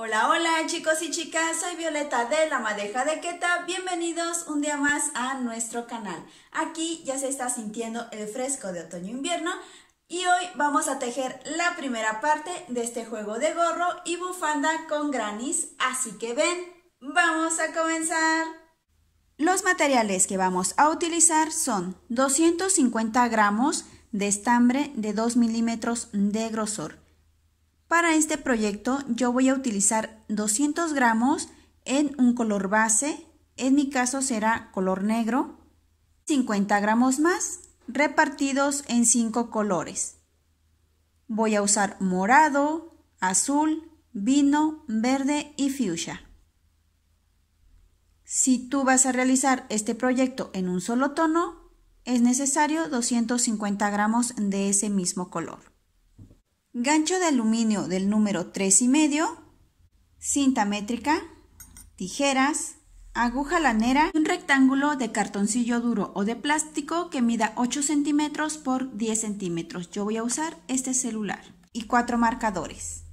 Hola, hola chicos y chicas, soy Violeta de La Madeja de Queta. Bienvenidos un día más a nuestro canal. Aquí ya se está sintiendo el fresco de otoño-invierno e y hoy vamos a tejer la primera parte de este juego de gorro y bufanda con granis. Así que ven, vamos a comenzar. Los materiales que vamos a utilizar son 250 gramos de estambre de 2 milímetros de grosor, para este proyecto yo voy a utilizar 200 gramos en un color base, en mi caso será color negro, 50 gramos más repartidos en 5 colores. Voy a usar morado, azul, vino, verde y fuchsia. Si tú vas a realizar este proyecto en un solo tono, es necesario 250 gramos de ese mismo color gancho de aluminio del número 3 y medio, cinta métrica, tijeras, aguja lanera un rectángulo de cartoncillo duro o de plástico que mida 8 centímetros por 10 centímetros. Yo voy a usar este celular y cuatro marcadores.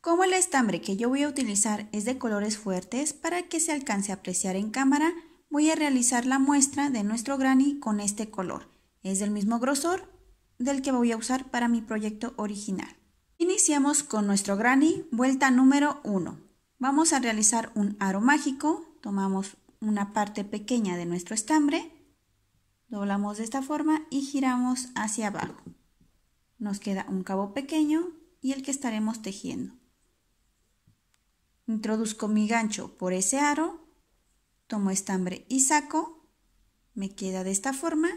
Como el estambre que yo voy a utilizar es de colores fuertes para que se alcance a apreciar en cámara, voy a realizar la muestra de nuestro granny con este color. Es del mismo grosor del que voy a usar para mi proyecto original. Iniciamos con nuestro granny, vuelta número 1. Vamos a realizar un aro mágico, tomamos una parte pequeña de nuestro estambre, doblamos de esta forma y giramos hacia abajo. Nos queda un cabo pequeño y el que estaremos tejiendo. Introduzco mi gancho por ese aro, tomo estambre y saco, me queda de esta forma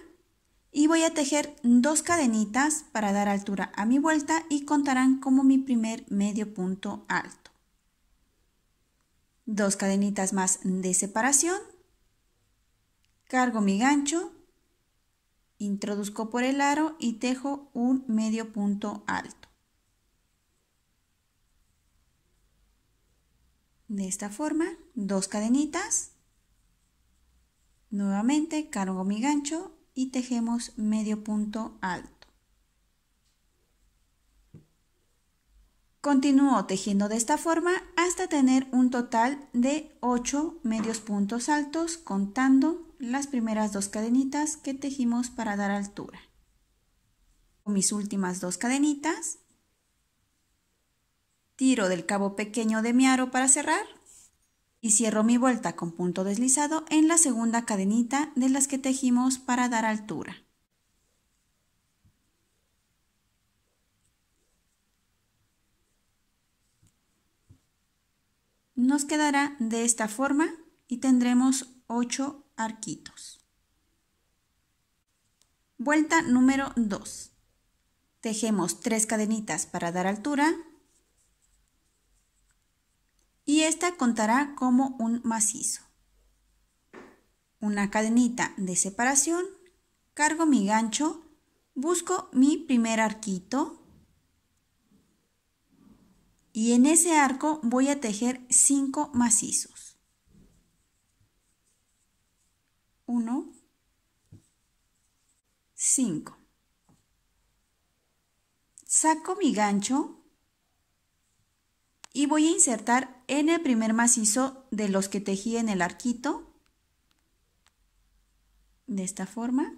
y voy a tejer dos cadenitas para dar altura a mi vuelta y contarán como mi primer medio punto alto. Dos cadenitas más de separación, cargo mi gancho, introduzco por el aro y tejo un medio punto alto. De esta forma, dos cadenitas, nuevamente cargo mi gancho, y tejemos medio punto alto. Continúo tejiendo de esta forma hasta tener un total de 8 medios puntos altos contando las primeras dos cadenitas que tejimos para dar altura. Mis últimas dos cadenitas, tiro del cabo pequeño de mi aro para cerrar y cierro mi vuelta con punto deslizado en la segunda cadenita de las que tejimos para dar altura. Nos quedará de esta forma y tendremos 8 arquitos. Vuelta número 2. Tejemos 3 cadenitas para dar altura contará como un macizo. Una cadenita de separación, cargo mi gancho, busco mi primer arquito y en ese arco voy a tejer cinco macizos. 1, 5. Saco mi gancho y voy a insertar en el primer macizo de los que tejí en el arquito de esta forma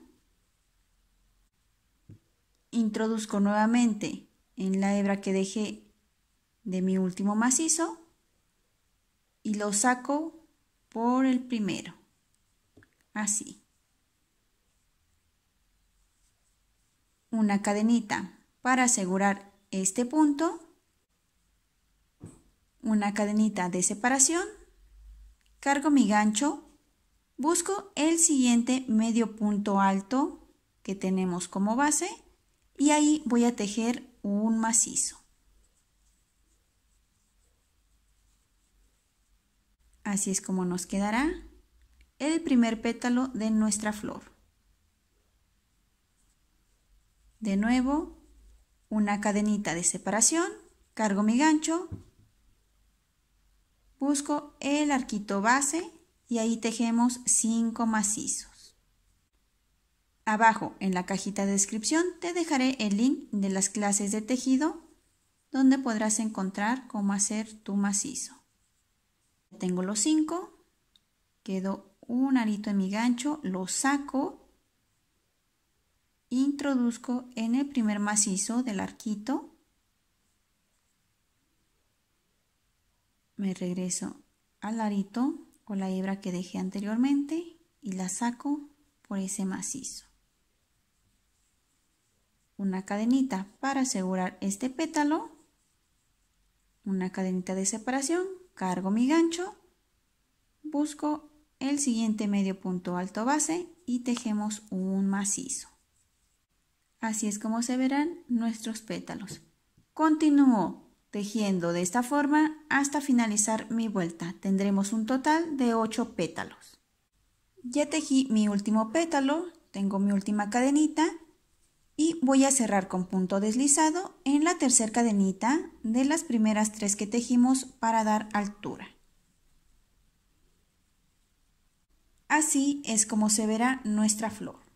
introduzco nuevamente en la hebra que dejé de mi último macizo y lo saco por el primero así una cadenita para asegurar este punto una cadenita de separación, cargo mi gancho, busco el siguiente medio punto alto que tenemos como base y ahí voy a tejer un macizo. Así es como nos quedará el primer pétalo de nuestra flor. De nuevo, una cadenita de separación, cargo mi gancho, Busco el arquito base y ahí tejemos 5 macizos. Abajo en la cajita de descripción te dejaré el link de las clases de tejido donde podrás encontrar cómo hacer tu macizo. Tengo los 5, quedó un arito en mi gancho, lo saco, introduzco en el primer macizo del arquito me regreso al arito o la hebra que dejé anteriormente y la saco por ese macizo. Una cadenita para asegurar este pétalo, una cadenita de separación, cargo mi gancho, busco el siguiente medio punto alto base y tejemos un macizo. Así es como se verán nuestros pétalos. Continúo tejiendo de esta forma hasta finalizar mi vuelta. Tendremos un total de 8 pétalos. Ya tejí mi último pétalo, tengo mi última cadenita y voy a cerrar con punto deslizado en la tercera cadenita de las primeras tres que tejimos para dar altura. Así es como se verá nuestra flor.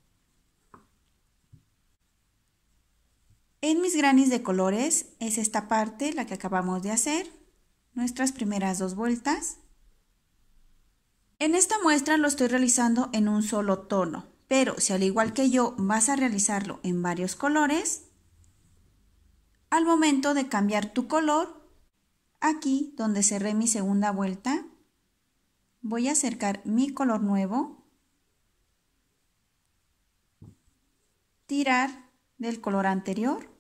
En mis granis de colores es esta parte, la que acabamos de hacer, nuestras primeras dos vueltas. En esta muestra lo estoy realizando en un solo tono, pero si al igual que yo vas a realizarlo en varios colores, al momento de cambiar tu color, aquí donde cerré mi segunda vuelta, voy a acercar mi color nuevo, tirar del color anterior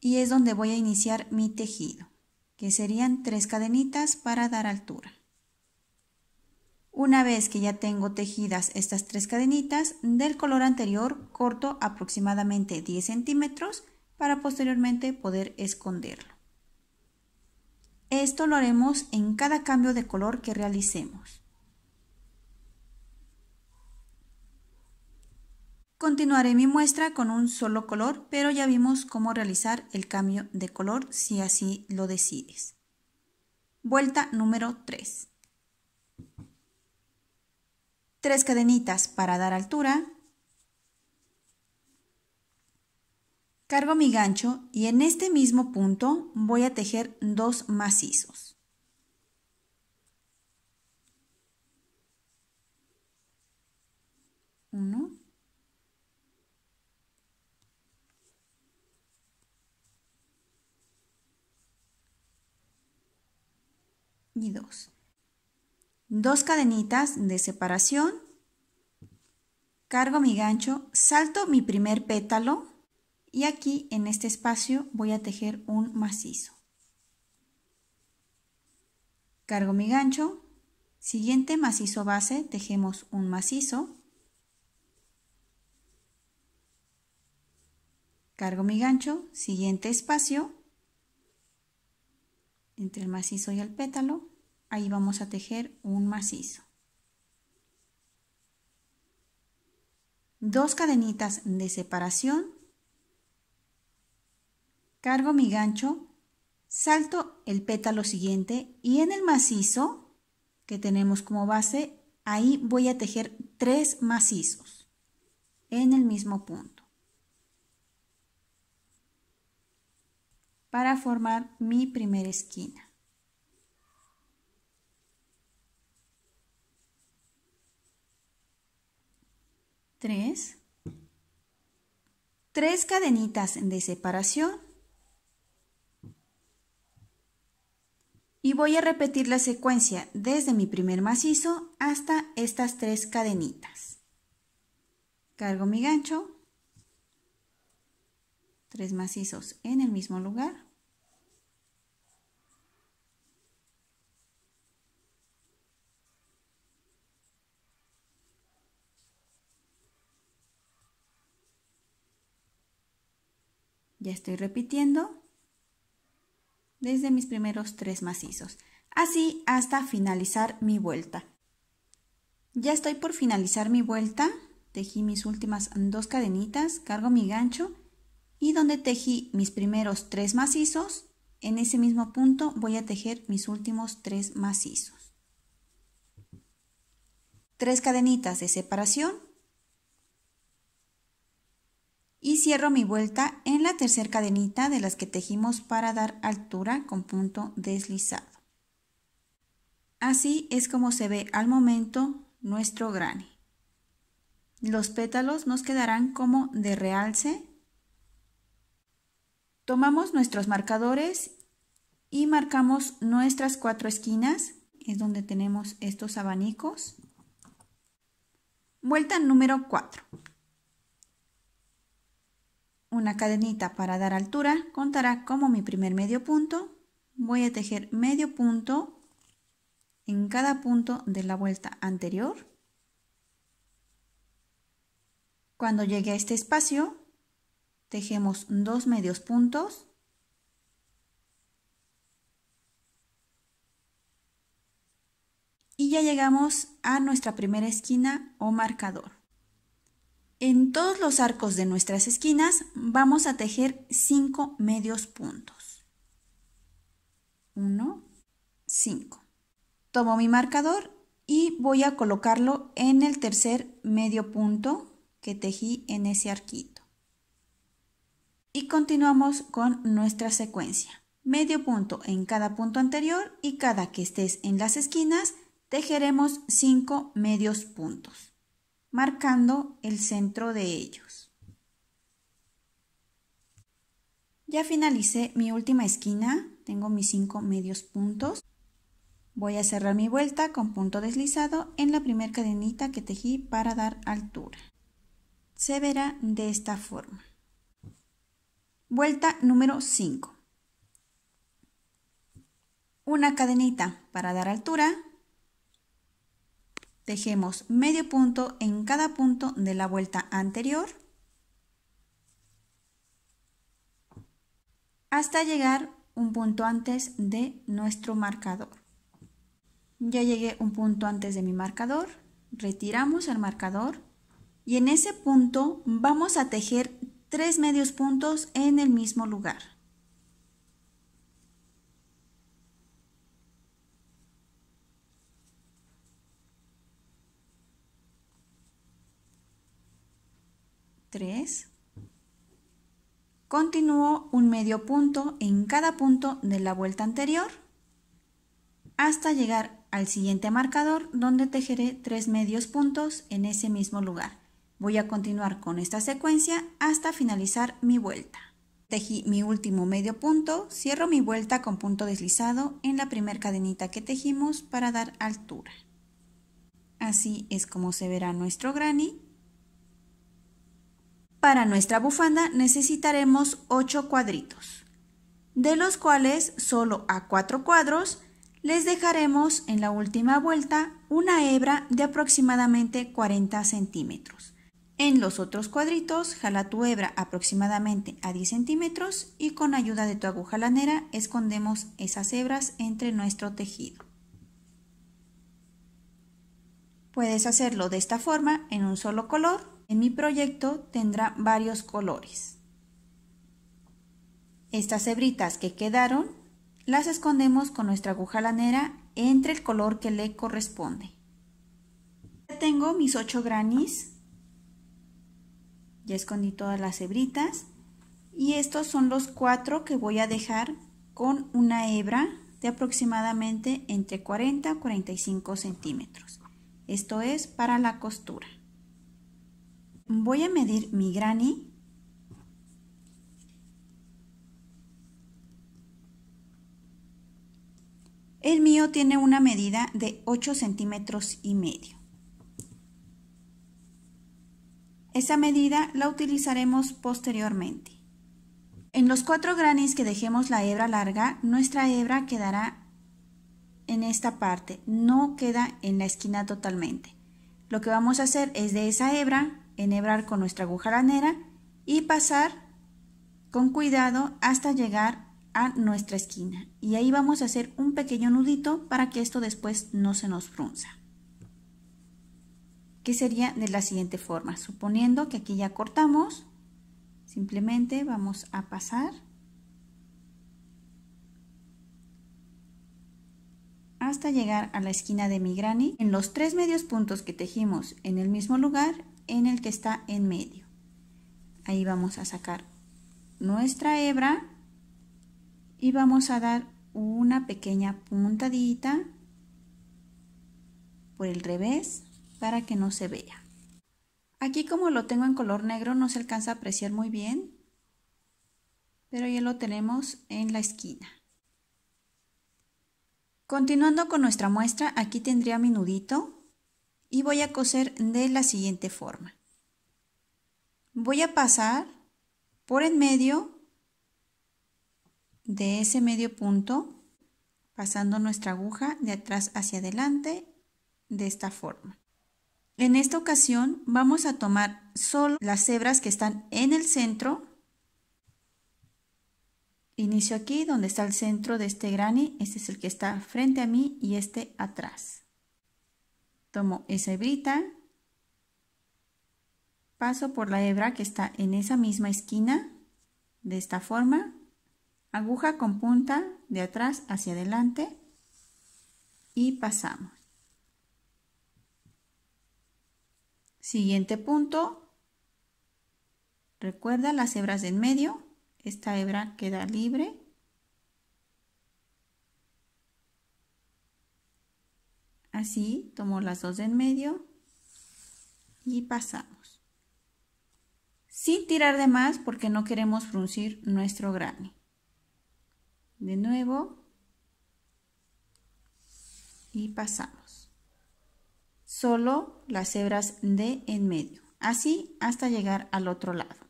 y es donde voy a iniciar mi tejido, que serían tres cadenitas para dar altura. Una vez que ya tengo tejidas estas tres cadenitas, del color anterior corto aproximadamente 10 centímetros para posteriormente poder esconderlo. Esto lo haremos en cada cambio de color que realicemos. Continuaré mi muestra con un solo color, pero ya vimos cómo realizar el cambio de color si así lo decides. Vuelta número 3. Tres cadenitas para dar altura. Cargo mi gancho y en este mismo punto voy a tejer dos macizos. Uno. Dos cadenitas de separación. Cargo mi gancho, salto mi primer pétalo y aquí en este espacio voy a tejer un macizo. Cargo mi gancho, siguiente macizo base, tejemos un macizo. Cargo mi gancho, siguiente espacio, entre el macizo y el pétalo, ahí vamos a tejer un macizo. Dos cadenitas de separación, cargo mi gancho, salto el pétalo siguiente y en el macizo que tenemos como base, ahí voy a tejer tres macizos en el mismo punto para formar mi primera esquina. 3, 3 cadenitas de separación y voy a repetir la secuencia desde mi primer macizo hasta estas tres cadenitas. Cargo mi gancho, tres macizos en el mismo lugar. Ya estoy repitiendo desde mis primeros tres macizos, así hasta finalizar mi vuelta. Ya estoy por finalizar mi vuelta, tejí mis últimas dos cadenitas, cargo mi gancho y donde tejí mis primeros tres macizos, en ese mismo punto voy a tejer mis últimos tres macizos. Tres cadenitas de separación y cierro mi vuelta en la tercera cadenita de las que tejimos para dar altura con punto deslizado. Así es como se ve al momento nuestro grane. Los pétalos nos quedarán como de realce. Tomamos nuestros marcadores y marcamos nuestras cuatro esquinas, es donde tenemos estos abanicos. Vuelta número 4 una cadenita para dar altura contará como mi primer medio punto. Voy a tejer medio punto en cada punto de la vuelta anterior. Cuando llegue a este espacio, tejemos dos medios puntos. Y ya llegamos a nuestra primera esquina o marcador. En todos los arcos de nuestras esquinas vamos a tejer 5 medios puntos. 1, 5. Tomo mi marcador y voy a colocarlo en el tercer medio punto que tejí en ese arquito. Y continuamos con nuestra secuencia. Medio punto en cada punto anterior y cada que estés en las esquinas tejeremos 5 medios puntos marcando el centro de ellos. Ya finalicé mi última esquina, tengo mis cinco medios puntos. Voy a cerrar mi vuelta con punto deslizado en la primera cadenita que tejí para dar altura. Se verá de esta forma. Vuelta número 5. Una cadenita para dar altura, Tejemos medio punto en cada punto de la vuelta anterior hasta llegar un punto antes de nuestro marcador. Ya llegué un punto antes de mi marcador, retiramos el marcador y en ese punto vamos a tejer tres medios puntos en el mismo lugar. 3. Continúo un medio punto en cada punto de la vuelta anterior hasta llegar al siguiente marcador donde tejeré tres medios puntos en ese mismo lugar. Voy a continuar con esta secuencia hasta finalizar mi vuelta. Tejí mi último medio punto, cierro mi vuelta con punto deslizado en la primera cadenita que tejimos para dar altura. Así es como se verá nuestro granny para nuestra bufanda necesitaremos 8 cuadritos, de los cuales solo a 4 cuadros les dejaremos en la última vuelta una hebra de aproximadamente 40 centímetros. En los otros cuadritos, jala tu hebra aproximadamente a 10 centímetros y con ayuda de tu aguja lanera escondemos esas hebras entre nuestro tejido. Puedes hacerlo de esta forma en un solo color en mi proyecto tendrá varios colores. Estas hebritas que quedaron las escondemos con nuestra aguja lanera entre el color que le corresponde. Ya tengo mis 8 granis. Ya escondí todas las hebritas. Y estos son los 4 que voy a dejar con una hebra de aproximadamente entre 40 a 45 centímetros. Esto es para la costura. Voy a medir mi granny. El mío tiene una medida de 8 centímetros y medio. Esa medida la utilizaremos posteriormente. En los cuatro granis que dejemos la hebra larga, nuestra hebra quedará en esta parte, no queda en la esquina totalmente. Lo que vamos a hacer es de esa hebra enhebrar con nuestra lanera y pasar con cuidado hasta llegar a nuestra esquina. Y ahí vamos a hacer un pequeño nudito para que esto después no se nos frunza. Que sería de la siguiente forma. Suponiendo que aquí ya cortamos, simplemente vamos a pasar hasta llegar a la esquina de mi granny. En los tres medios puntos que tejimos en el mismo lugar en el que está en medio. Ahí vamos a sacar nuestra hebra y vamos a dar una pequeña puntadita por el revés para que no se vea. Aquí como lo tengo en color negro no se alcanza a apreciar muy bien, pero ya lo tenemos en la esquina. Continuando con nuestra muestra, aquí tendría mi nudito y voy a coser de la siguiente forma. Voy a pasar por en medio de ese medio punto, pasando nuestra aguja de atrás hacia adelante de esta forma. En esta ocasión vamos a tomar solo las hebras que están en el centro. Inicio aquí donde está el centro de este granny, este es el que está frente a mí y este atrás. Tomo esa hebrita, paso por la hebra que está en esa misma esquina, de esta forma, aguja con punta de atrás hacia adelante y pasamos. Siguiente punto, recuerda las hebras del medio, esta hebra queda libre Así, tomo las dos de en medio y pasamos. Sin tirar de más porque no queremos fruncir nuestro granny. De nuevo. Y pasamos. Solo las hebras de en medio. Así hasta llegar al otro lado.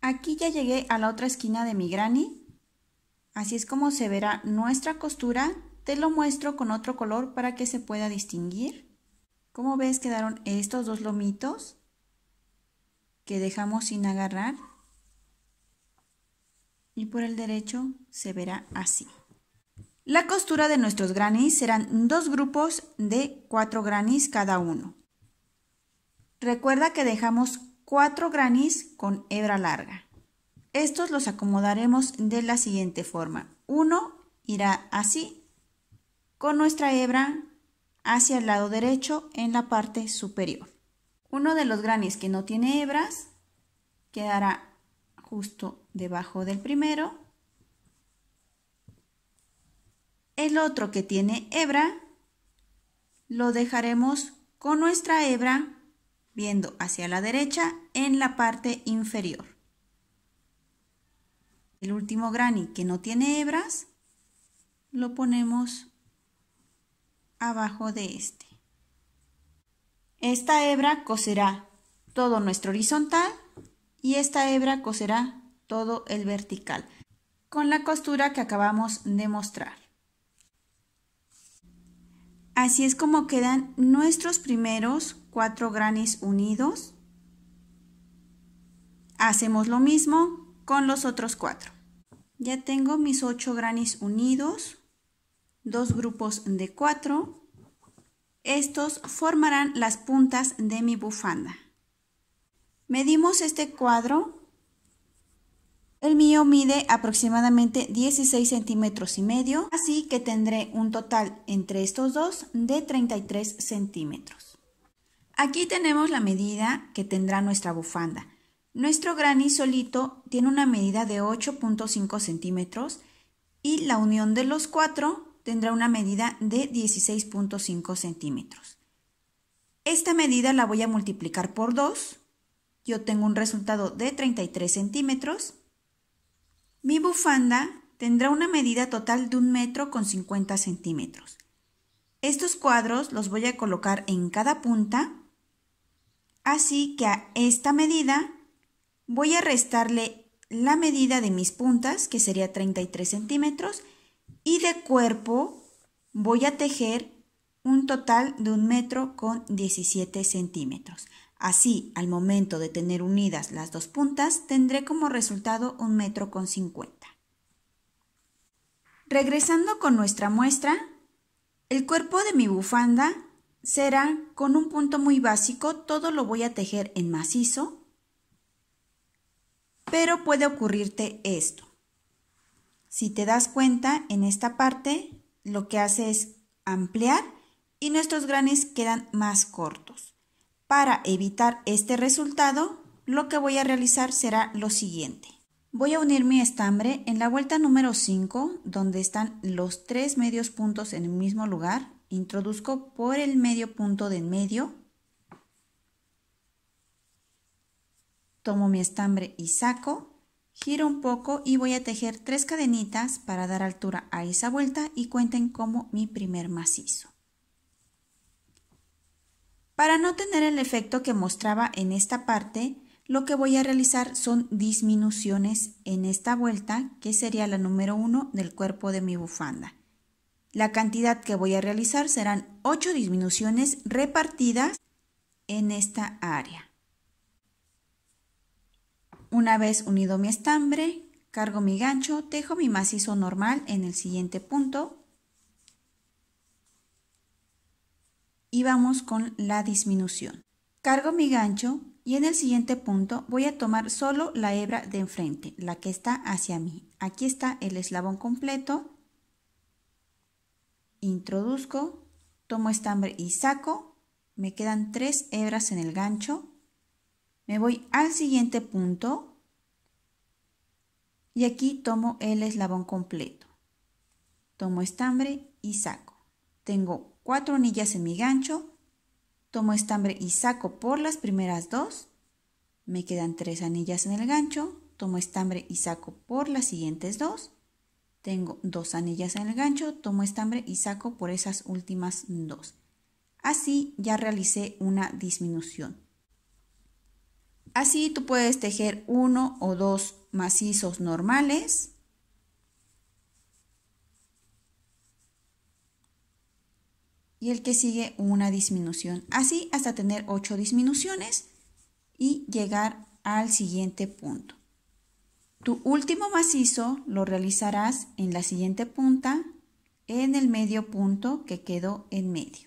Aquí ya llegué a la otra esquina de mi granny. Así es como se verá nuestra costura te lo muestro con otro color para que se pueda distinguir. Como ves quedaron estos dos lomitos que dejamos sin agarrar. Y por el derecho se verá así. La costura de nuestros granis serán dos grupos de cuatro granis cada uno. Recuerda que dejamos cuatro granis con hebra larga. Estos los acomodaremos de la siguiente forma. Uno irá así con nuestra hebra hacia el lado derecho en la parte superior. Uno de los granis que no tiene hebras quedará justo debajo del primero. El otro que tiene hebra lo dejaremos con nuestra hebra viendo hacia la derecha en la parte inferior. El último granny que no tiene hebras lo ponemos abajo de este. Esta hebra coserá todo nuestro horizontal y esta hebra coserá todo el vertical con la costura que acabamos de mostrar. Así es como quedan nuestros primeros cuatro granis unidos. Hacemos lo mismo con los otros cuatro. Ya tengo mis ocho granis unidos dos grupos de cuatro. Estos formarán las puntas de mi bufanda. Medimos este cuadro. El mío mide aproximadamente 16 centímetros y medio, así que tendré un total entre estos dos de 33 centímetros. Aquí tenemos la medida que tendrá nuestra bufanda. Nuestro granny solito tiene una medida de 8.5 centímetros y la unión de los cuatro tendrá una medida de 16.5 centímetros. Esta medida la voy a multiplicar por 2. Yo tengo un resultado de 33 centímetros. Mi bufanda tendrá una medida total de 1 metro con 50 centímetros. Estos cuadros los voy a colocar en cada punta, así que a esta medida voy a restarle la medida de mis puntas, que sería 33 centímetros, y de cuerpo voy a tejer un total de un metro con 17 centímetros. Así, al momento de tener unidas las dos puntas, tendré como resultado un metro con 50. Regresando con nuestra muestra, el cuerpo de mi bufanda será con un punto muy básico, todo lo voy a tejer en macizo, pero puede ocurrirte esto. Si te das cuenta, en esta parte lo que hace es ampliar y nuestros granes quedan más cortos. Para evitar este resultado, lo que voy a realizar será lo siguiente. Voy a unir mi estambre en la vuelta número 5, donde están los tres medios puntos en el mismo lugar. Introduzco por el medio punto de en medio. Tomo mi estambre y saco. Giro un poco y voy a tejer tres cadenitas para dar altura a esa vuelta y cuenten como mi primer macizo. Para no tener el efecto que mostraba en esta parte, lo que voy a realizar son disminuciones en esta vuelta, que sería la número 1 del cuerpo de mi bufanda. La cantidad que voy a realizar serán 8 disminuciones repartidas en esta área. Una vez unido mi estambre, cargo mi gancho, tejo mi macizo normal en el siguiente punto y vamos con la disminución. Cargo mi gancho y en el siguiente punto voy a tomar solo la hebra de enfrente, la que está hacia mí. Aquí está el eslabón completo. Introduzco, tomo estambre y saco. Me quedan tres hebras en el gancho. Me voy al siguiente punto y aquí tomo el eslabón completo. Tomo estambre y saco. Tengo cuatro anillas en mi gancho, tomo estambre y saco por las primeras dos. Me quedan tres anillas en el gancho, tomo estambre y saco por las siguientes dos. Tengo dos anillas en el gancho, tomo estambre y saco por esas últimas dos. Así ya realicé una disminución. Así tú puedes tejer uno o dos macizos normales. Y el que sigue una disminución. Así hasta tener ocho disminuciones y llegar al siguiente punto. Tu último macizo lo realizarás en la siguiente punta, en el medio punto que quedó en medio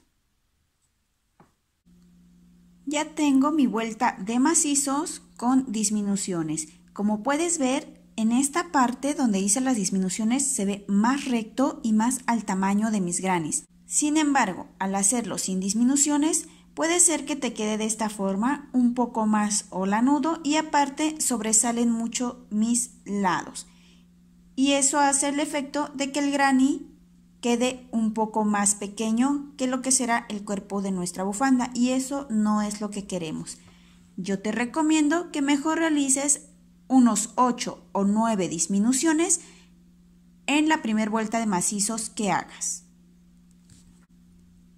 ya tengo mi vuelta de macizos con disminuciones. Como puedes ver, en esta parte donde hice las disminuciones se ve más recto y más al tamaño de mis granis. Sin embargo, al hacerlo sin disminuciones, puede ser que te quede de esta forma, un poco más olanudo y aparte sobresalen mucho mis lados. Y eso hace el efecto de que el granny quede un poco más pequeño que lo que será el cuerpo de nuestra bufanda y eso no es lo que queremos. Yo te recomiendo que mejor realices unos 8 o 9 disminuciones en la primera vuelta de macizos que hagas.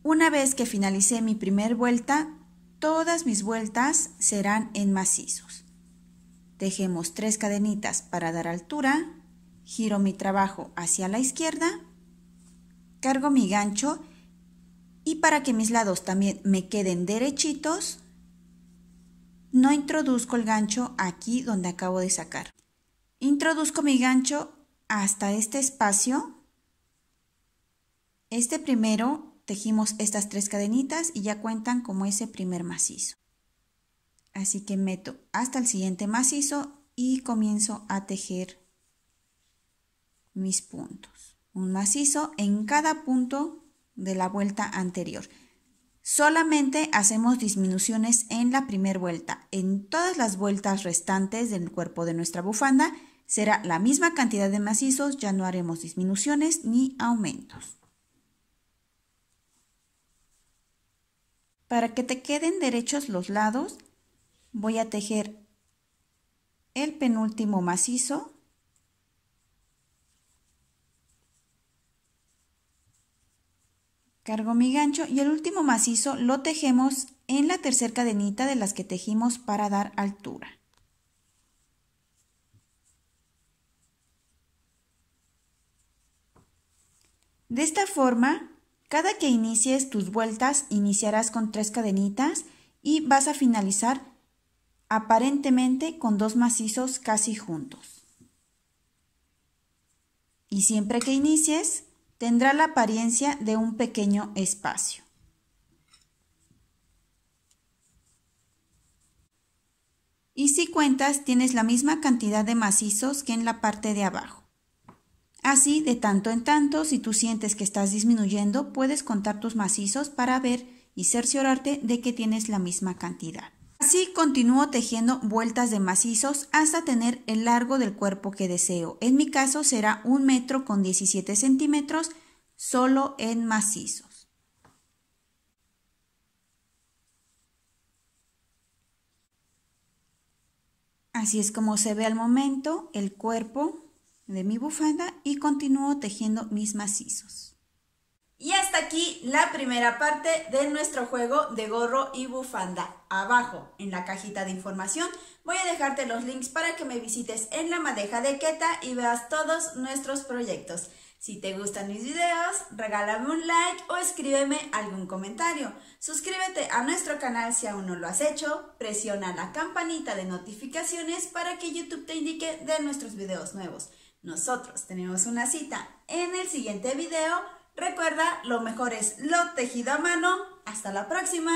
Una vez que finalice mi primer vuelta, todas mis vueltas serán en macizos. Dejemos tres cadenitas para dar altura, giro mi trabajo hacia la izquierda cargo mi gancho y para que mis lados también me queden derechitos, no introduzco el gancho aquí donde acabo de sacar. Introduzco mi gancho hasta este espacio. Este primero tejimos estas tres cadenitas y ya cuentan como ese primer macizo. Así que meto hasta el siguiente macizo y comienzo a tejer mis puntos un macizo en cada punto de la vuelta anterior. Solamente hacemos disminuciones en la primera vuelta. En todas las vueltas restantes del cuerpo de nuestra bufanda será la misma cantidad de macizos, ya no haremos disminuciones ni aumentos. Para que te queden derechos los lados, voy a tejer el penúltimo macizo Cargo mi gancho y el último macizo lo tejemos en la tercera cadenita de las que tejimos para dar altura. De esta forma, cada que inicies tus vueltas, iniciarás con tres cadenitas y vas a finalizar aparentemente con dos macizos casi juntos. Y siempre que inicies, tendrá la apariencia de un pequeño espacio. Y si cuentas, tienes la misma cantidad de macizos que en la parte de abajo. Así, de tanto en tanto, si tú sientes que estás disminuyendo, puedes contar tus macizos para ver y cerciorarte de que tienes la misma cantidad. Así continúo tejiendo vueltas de macizos hasta tener el largo del cuerpo que deseo. En mi caso será un metro con 17 centímetros solo en macizos. Así es como se ve al momento el cuerpo de mi bufanda y continúo tejiendo mis macizos aquí la primera parte de nuestro juego de gorro y bufanda. Abajo, en la cajita de información, voy a dejarte los links para que me visites en la madeja de Keta y veas todos nuestros proyectos. Si te gustan mis videos, regálame un like o escríbeme algún comentario. Suscríbete a nuestro canal si aún no lo has hecho, presiona la campanita de notificaciones para que YouTube te indique de nuestros videos nuevos. Nosotros tenemos una cita en el siguiente video Recuerda, lo mejor es lo tejido a mano. Hasta la próxima.